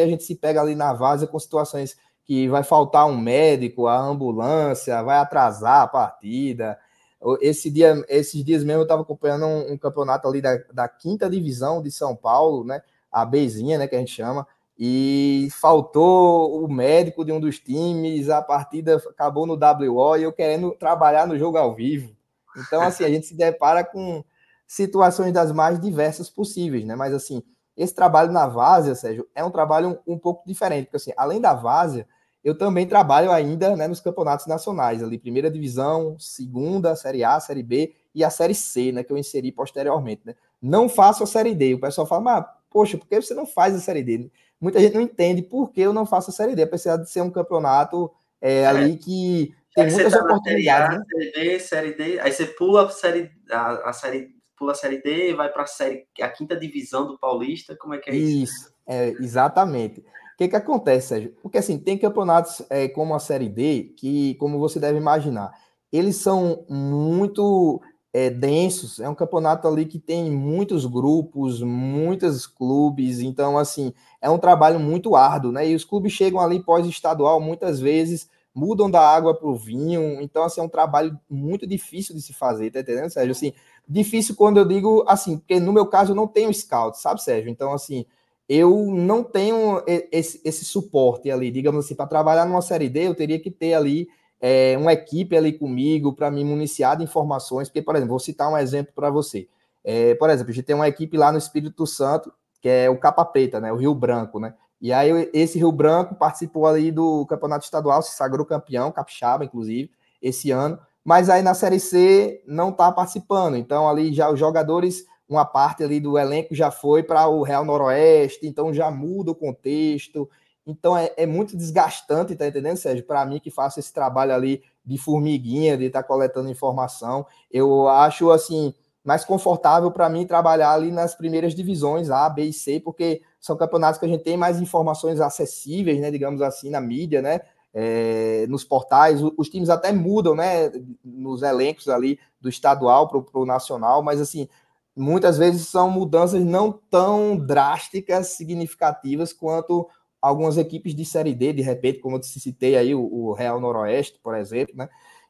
a gente se pega ali na vaza com situações que vai faltar um médico, a ambulância, vai atrasar a partida. Esse dia, esses dias mesmo eu estava acompanhando um, um, campeonato ali da, da, quinta divisão de São Paulo, né? A Bezinha, né? Que a gente chama. E faltou o médico de um dos times, a partida acabou no WO e eu querendo trabalhar no jogo ao vivo. Então, assim, a gente se depara com situações das mais diversas possíveis, né? Mas, assim, esse trabalho na várzea, Sérgio, é um trabalho um, um pouco diferente, porque assim, além da várzea, eu também trabalho ainda né, nos campeonatos nacionais, ali, primeira divisão, segunda, série A, série B e a série C, né, que eu inseri posteriormente, né? Não faço a série D. O pessoal fala, mas, poxa, por que você não faz a série D? Muita gente não entende por que eu não faço a série D, apesar de ser um campeonato é, é. ali que tem muitas tá oportunidades. Série A, né? série B, série D, aí você pula a série, a, a série pula a Série D, vai para a série, a quinta divisão do Paulista, como é que é isso? Isso, é, exatamente. O que, que acontece, Sérgio? Porque assim, tem campeonatos é, como a Série D, que, como você deve imaginar, eles são muito é, densos, é um campeonato ali que tem muitos grupos, muitos clubes, então assim, é um trabalho muito árduo, né? E os clubes chegam ali pós-estadual muitas vezes mudam da água para o vinho. Então, assim, é um trabalho muito difícil de se fazer, tá entendendo, Sérgio? Assim, Difícil quando eu digo assim, porque no meu caso eu não tenho scout, sabe, Sérgio? Então, assim, eu não tenho esse, esse suporte ali, digamos assim, para trabalhar numa série D, eu teria que ter ali é, uma equipe ali comigo para me municiar de informações, porque, por exemplo, vou citar um exemplo para você. É, por exemplo, a gente tem uma equipe lá no Espírito Santo, que é o Capa Preta, né? O Rio Branco, né? E aí esse Rio Branco participou ali do campeonato estadual, se sagrou campeão, capixaba, inclusive, esse ano mas aí na Série C não está participando. Então, ali já os jogadores, uma parte ali do elenco já foi para o Real Noroeste, então já muda o contexto. Então é, é muito desgastante, tá entendendo, Sérgio? Para mim que faço esse trabalho ali de formiguinha, de estar tá coletando informação, eu acho assim mais confortável para mim trabalhar ali nas primeiras divisões A, B e C, porque são campeonatos que a gente tem mais informações acessíveis, né, digamos assim, na mídia, né? é, nos portais. Os times até mudam, né? Nos elencos ali do estadual para o nacional, mas assim, muitas vezes são mudanças não tão drásticas, significativas quanto algumas equipes de Série D, de repente, como eu citei aí, o, Real Noroeste, por exemplo, né?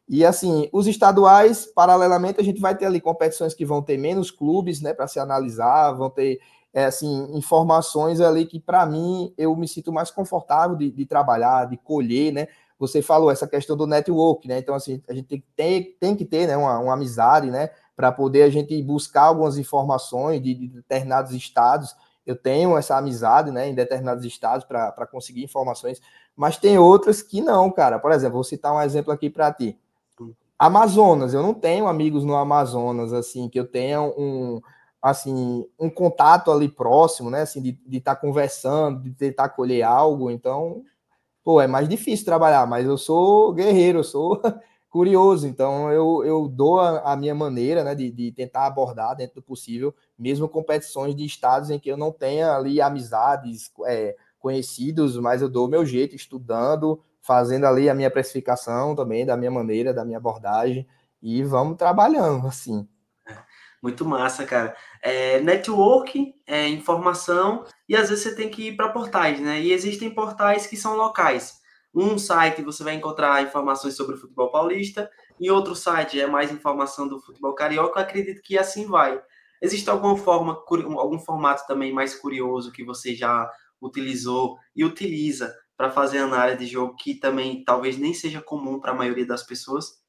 E assim, os estaduais, paralelamente, a gente vai ter ali competições que vão ter menos clubes, né, para se analisar, vão ter é, assim, informações ali que, para mim, eu me sinto mais confortável de, de, trabalhar, de colher, né? Você falou essa questão do network, né? Então, assim, a gente tem, tem, tem que ter né, uma, uma amizade, né? Para poder a gente buscar algumas informações de, de determinados estados eu tenho essa amizade né, em determinados estados para conseguir informações, mas tem outras que não, cara. Por exemplo, vou citar um exemplo aqui para ti. Hum. Amazonas, eu não tenho amigos no Amazonas, assim, que eu tenha um, assim, um contato ali próximo, né? Assim, de estar tá conversando, de tentar colher algo. Então, pô, é mais difícil trabalhar, mas eu sou guerreiro, eu sou curioso, então eu, eu dou a, a minha maneira, né, de, de, tentar abordar dentro do possível, mesmo competições de estados em que eu não tenha ali amizades, é, conhecidos, mas eu dou o meu jeito, estudando, fazendo ali a minha precificação também, da minha maneira, da minha abordagem, e vamos trabalhando, assim. Muito massa, cara. É, network, é, informação, e às vezes você tem que ir para portais, né? E existem portais que são locais. Um site você vai encontrar informações sobre o futebol paulista, e outro site é mais informação do futebol carioca. Eu acredito que assim vai. Existe alguma forma, algum formato também mais curioso que você já utilizou e utiliza para fazer análise de jogo que também talvez nem seja comum para a maioria das pessoas?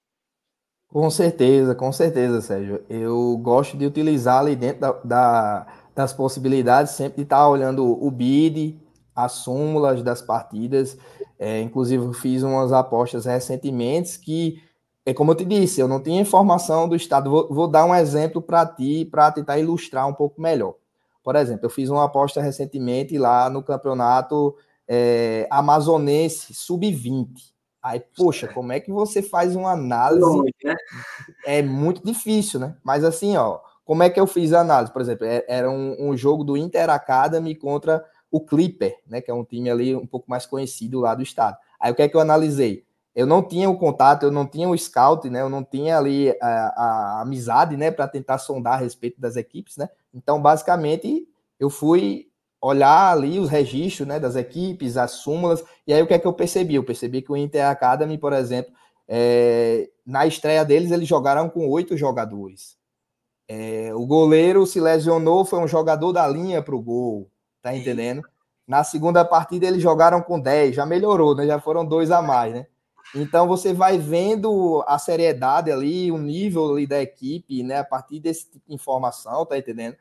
Com certeza, com certeza, Sérgio. Eu gosto de utilizar ali dentro da, da, das possibilidades sempre de estar olhando o bid, as súmulas das partidas. É, inclusive, fiz umas apostas recentemente que, é como eu te disse, eu não tinha informação do estado. Vou, vou dar um exemplo para ti, para tentar ilustrar um pouco melhor. Por exemplo, eu fiz uma aposta recentemente lá no campeonato é, amazonense sub-20. Aí, poxa, como é que você faz uma análise? Né? É muito difícil, né? Mas assim, ó, como é que eu fiz a análise? Por exemplo, é, era um, um, jogo do Inter Academy contra o Clipper, né? Que é um time ali um pouco mais conhecido lá do estado. Aí o que é que eu analisei? Eu não tinha o contato, eu não tinha o scout, né? Eu não tinha ali a, a amizade, né? Para tentar sondar a respeito das equipes, né? Então, basicamente, eu fui olhar ali os registros né, das equipes, as súmulas, e aí o que é que eu percebi? Eu percebi que o Inter Academy, por exemplo, é, na estreia deles, eles jogaram com oito jogadores. É, o goleiro se lesionou, foi um jogador da linha para o gol, tá entendendo? Na segunda partida, eles jogaram com dez já melhorou, né? Já foram dois a mais, né? Então você vai vendo a seriedade ali, o nível ali da equipe, né? A partir desse tipo de informação, tá entendendo?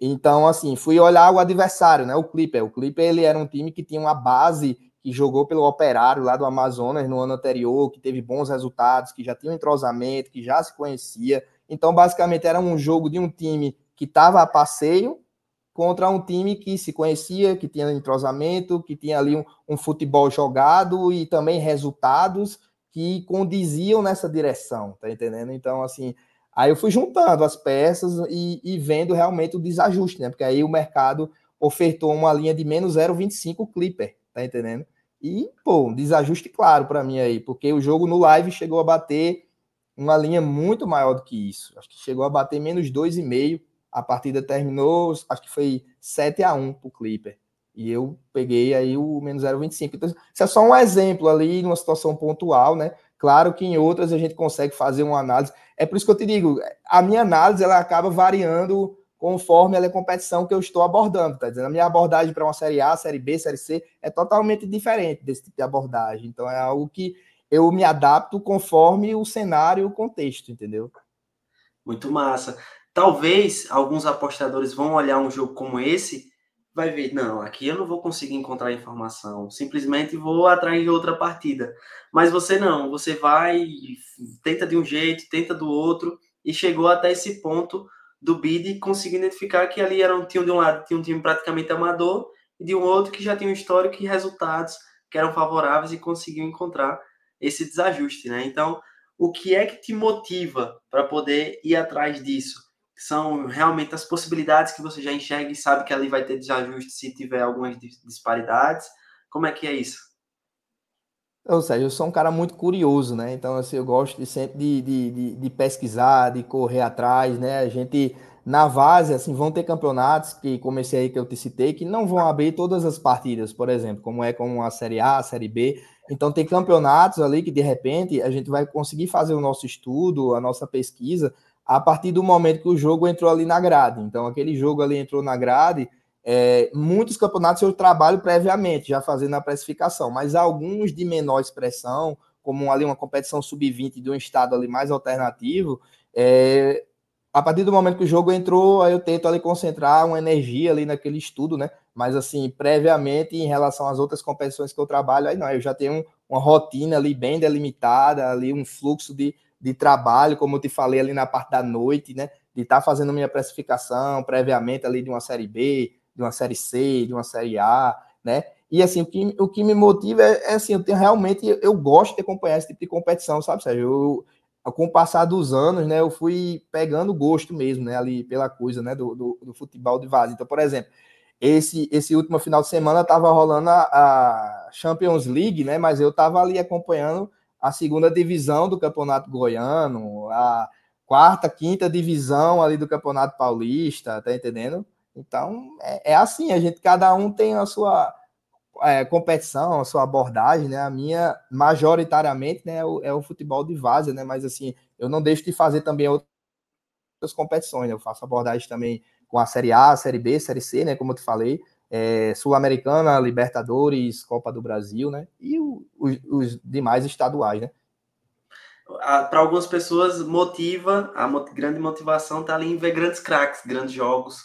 Então, assim, fui olhar o adversário, né? O Clipper. O Clipper ele era um time que tinha uma base que jogou pelo Operário lá do Amazonas no ano anterior, que teve bons resultados, que já tinha um entrosamento, que já se conhecia. Então, basicamente, era um jogo de um time que estava a passeio contra um time que se conhecia, que tinha entrosamento, que tinha ali um, um futebol jogado e também resultados que condiziam nessa direção, tá entendendo? Então, assim, Aí eu fui juntando as peças e, e vendo realmente o desajuste, né? Porque aí o mercado ofertou uma linha de menos 0,25 Clipper, tá entendendo? E, pô, um desajuste claro para mim aí, porque o jogo no live chegou a bater uma linha muito maior do que isso. Acho que chegou a bater menos 2,5. A partida terminou, acho que foi 7 a 1 pro Clipper. E eu peguei aí o menos 0,25. Então, isso é só um exemplo ali, numa situação pontual, né? Claro que em outras a gente consegue fazer uma análise. É por isso que eu te digo, a minha análise ela acaba variando conforme ela é competição que eu estou abordando, tá dizendo? A minha abordagem para uma série A, série B, série C é totalmente diferente desse tipo de abordagem. Então é algo que eu me adapto conforme o cenário, o contexto, entendeu? Muito massa. Talvez alguns apostadores vão olhar um jogo como esse vai ver, não, aqui eu não vou conseguir encontrar informação, simplesmente vou atrair outra partida. Mas você não, você vai, tenta de um jeito, tenta do outro, e chegou até esse ponto do BID conseguir identificar que ali era um time de um lado, tinha um time praticamente amador, e de um outro que já tinha um histórico e resultados que eram favoráveis e conseguiu encontrar esse desajuste, né? Então, o que é que te motiva para poder ir atrás disso? que são realmente as possibilidades que você já enxerga e sabe que ali vai ter desajuste se tiver algumas disparidades. Como é que é isso? Ou seja, eu sou um cara muito curioso, né? Então, assim, eu gosto de sempre de, de, de, de pesquisar, de correr atrás, né? A gente, na base, assim, vão ter campeonatos que comecei aí, que eu te citei, que não vão abrir todas as partidas, por exemplo, como é com a Série A, a Série B. Então, tem campeonatos ali que, de repente, a gente vai conseguir fazer o nosso estudo, a nossa pesquisa, a partir do momento que o jogo entrou ali na grade. Então, aquele jogo ali entrou na grade. É, muitos campeonatos eu trabalho previamente, já fazendo a precificação, mas alguns de menor expressão, como ali uma competição sub-20 de um estado ali mais alternativo, é, a partir do momento que o jogo entrou, aí eu tento ali concentrar uma energia ali naquele estudo, né? Mas assim, previamente em relação às outras competições que eu trabalho, aí não, eu já tenho uma rotina ali bem delimitada, ali um fluxo de, de trabalho, como eu te falei ali na parte da noite, né? De estar tá fazendo minha precificação previamente ali de uma série B, de uma série C, de uma série A, né? E assim, o que, o que me motiva é, é assim, eu tenho, realmente eu gosto de acompanhar esse tipo de competição, sabe, Sérgio? Eu, com o passar dos anos, né, eu fui pegando gosto mesmo, né, ali pela coisa, né, do, do, do futebol de vaso. Então, por exemplo, esse, esse último final de semana estava rolando a, a, Champions League, né? Mas eu estava ali acompanhando a segunda divisão do Campeonato Goiano, a quarta, quinta divisão ali do Campeonato Paulista, tá entendendo? Então, é, é assim, a gente, cada um tem a sua é, competição, a sua abordagem, né? A minha, majoritariamente, né, é o, é o futebol de vaza, né? Mas, assim, eu não deixo de fazer também outras competições, né? Eu faço abordagem também com a Série A, a Série B, a Série C, né? Como eu te falei, é, Sul-Americana, Libertadores, Copa do Brasil, né? E o, os, os, demais estaduais, né? Para algumas pessoas, motiva, a grande motivação está ali em ver grandes craques, grandes jogos,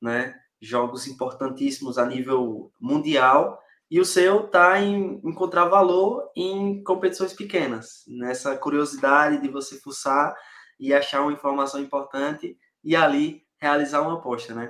né? Jogos importantíssimos a nível mundial. E o seu está em encontrar valor em competições pequenas, nessa curiosidade de você fuçar e achar uma informação importante e ali realizar uma aposta, né?